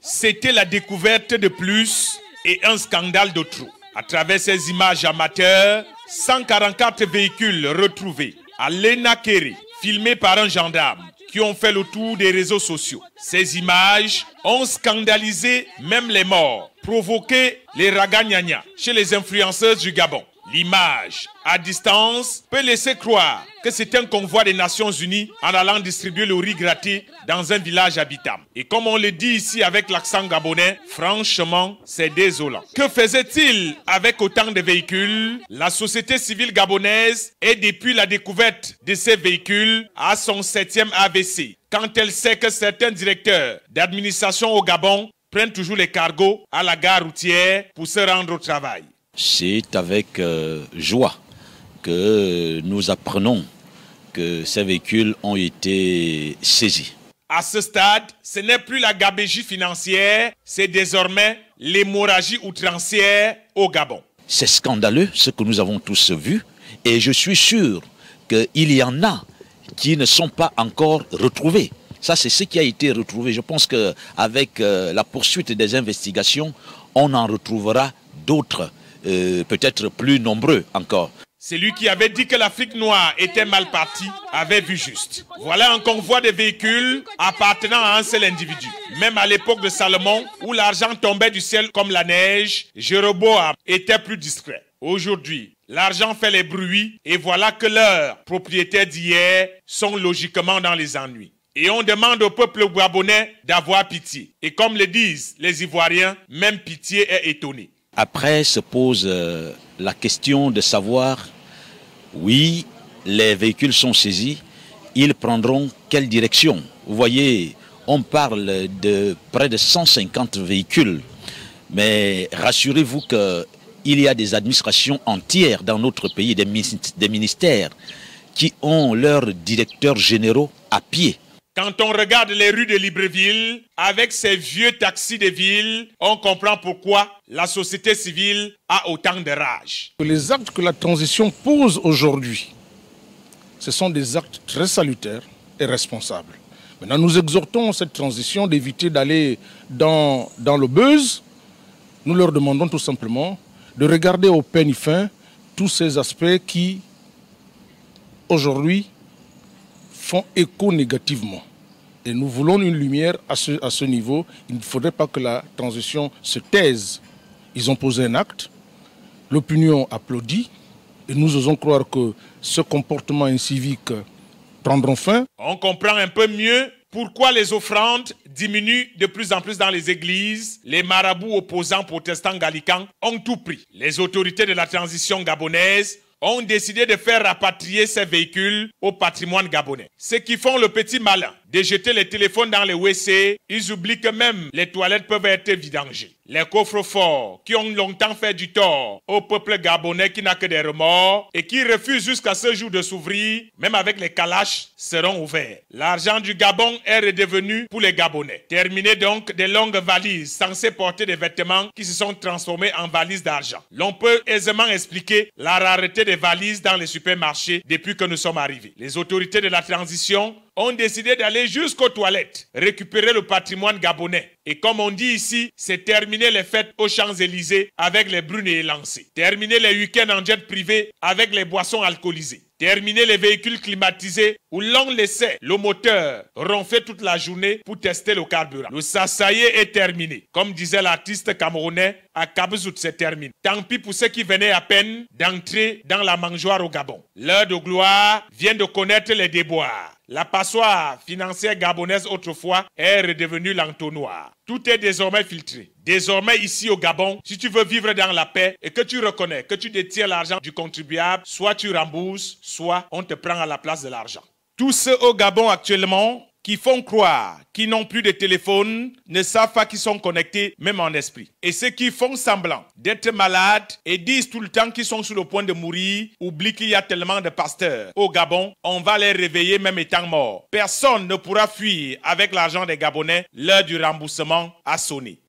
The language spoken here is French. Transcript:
C'était la découverte de plus et un scandale de trop. À travers ces images amateurs, 144 véhicules retrouvés à Kéré, filmés par un gendarme, qui ont fait le tour des réseaux sociaux. Ces images ont scandalisé même les morts, provoqué les ragagnagnas chez les influenceurs du Gabon. L'image à distance peut laisser croire que c'est un convoi des Nations Unies en allant distribuer le riz gratté dans un village habitable. Et comme on le dit ici avec l'accent gabonais, franchement, c'est désolant. Que faisait-il avec autant de véhicules La société civile gabonaise est depuis la découverte de ces véhicules à son septième AVC. Quand elle sait que certains directeurs d'administration au Gabon prennent toujours les cargos à la gare routière pour se rendre au travail. C'est avec euh, joie que nous apprenons que ces véhicules ont été saisis. À ce stade, ce n'est plus la gabégie financière, c'est désormais l'hémorragie outrancière au Gabon. C'est scandaleux ce que nous avons tous vu et je suis sûr qu'il y en a qui ne sont pas encore retrouvés. Ça, c'est ce qui a été retrouvé. Je pense qu'avec euh, la poursuite des investigations, on en retrouvera d'autres. Euh, peut-être plus nombreux encore. Celui qui avait dit que l'Afrique noire était mal partie avait vu juste. Voilà un convoi de véhicules appartenant à un seul individu. Même à l'époque de Salomon, où l'argent tombait du ciel comme la neige, Jéroboam était plus discret. Aujourd'hui, l'argent fait les bruits et voilà que leurs propriétaires d'hier sont logiquement dans les ennuis. Et on demande au peuple gabonais d'avoir pitié. Et comme le disent les Ivoiriens, même pitié est étonnée. Après se pose euh, la question de savoir, oui, les véhicules sont saisis, ils prendront quelle direction Vous voyez, on parle de près de 150 véhicules, mais rassurez-vous qu'il y a des administrations entières dans notre pays, des ministères, qui ont leurs directeurs généraux à pied. Quand on regarde les rues de Libreville, avec ces vieux taxis de ville, on comprend pourquoi la société civile a autant de rage. Les actes que la transition pose aujourd'hui, ce sont des actes très salutaires et responsables. Maintenant, nous exhortons cette transition d'éviter d'aller dans, dans le buzz. Nous leur demandons tout simplement de regarder au peine fin tous ces aspects qui, aujourd'hui, éco négativement. Et nous voulons une lumière à ce, à ce niveau. Il ne faudrait pas que la transition se taise. Ils ont posé un acte, l'opinion applaudit, et nous osons croire que ce comportement incivique prendront fin. On comprend un peu mieux pourquoi les offrandes diminuent de plus en plus dans les églises. Les marabouts opposants protestants gallicans ont tout pris. Les autorités de la transition gabonaise ont décidé de faire rapatrier ces véhicules au patrimoine gabonais. Ceux qui font le petit malin de jeter les téléphones dans les WC, ils oublient que même les toilettes peuvent être vidangées. Les coffres forts qui ont longtemps fait du tort au peuple gabonais qui n'a que des remords et qui refuse jusqu'à ce jour de s'ouvrir, même avec les calaches, seront ouverts. L'argent du Gabon est redevenu pour les Gabonais. Terminé donc des longues valises censées porter des vêtements qui se sont transformés en valises d'argent. L'on peut aisément expliquer la rareté des valises dans les supermarchés depuis que nous sommes arrivés. Les autorités de la transition ont décidé d'aller jusqu'aux toilettes, récupérer le patrimoine gabonais. Et comme on dit ici, c'est terminer les fêtes aux Champs-Élysées avec les brunes et élancées. Terminer les week-ends en jet privé avec les boissons alcoolisées. Terminer les véhicules climatisés où l'on laissait le moteur ronfler toute la journée pour tester le carburant. Le sasayé est terminé. Comme disait l'artiste camerounais, à Kabzout, c'est terminé. Tant pis pour ceux qui venaient à peine d'entrer dans la mangeoire au Gabon. L'heure de gloire vient de connaître les déboires. La passoire financière gabonaise autrefois est redevenue l'entonnoir. Tout est désormais filtré. Désormais ici au Gabon, si tu veux vivre dans la paix et que tu reconnais que tu détiens l'argent du contribuable, soit tu rembourses, soit on te prend à la place de l'argent. Tous ceux au Gabon actuellement qui font croire qu'ils n'ont plus de téléphone ne savent pas qu'ils sont connectés même en esprit. Et ceux qui font semblant d'être malades et disent tout le temps qu'ils sont sur le point de mourir oublient qu'il y a tellement de pasteurs. Au Gabon, on va les réveiller même étant morts. Personne ne pourra fuir avec l'argent des Gabonais. L'heure du remboursement a sonné.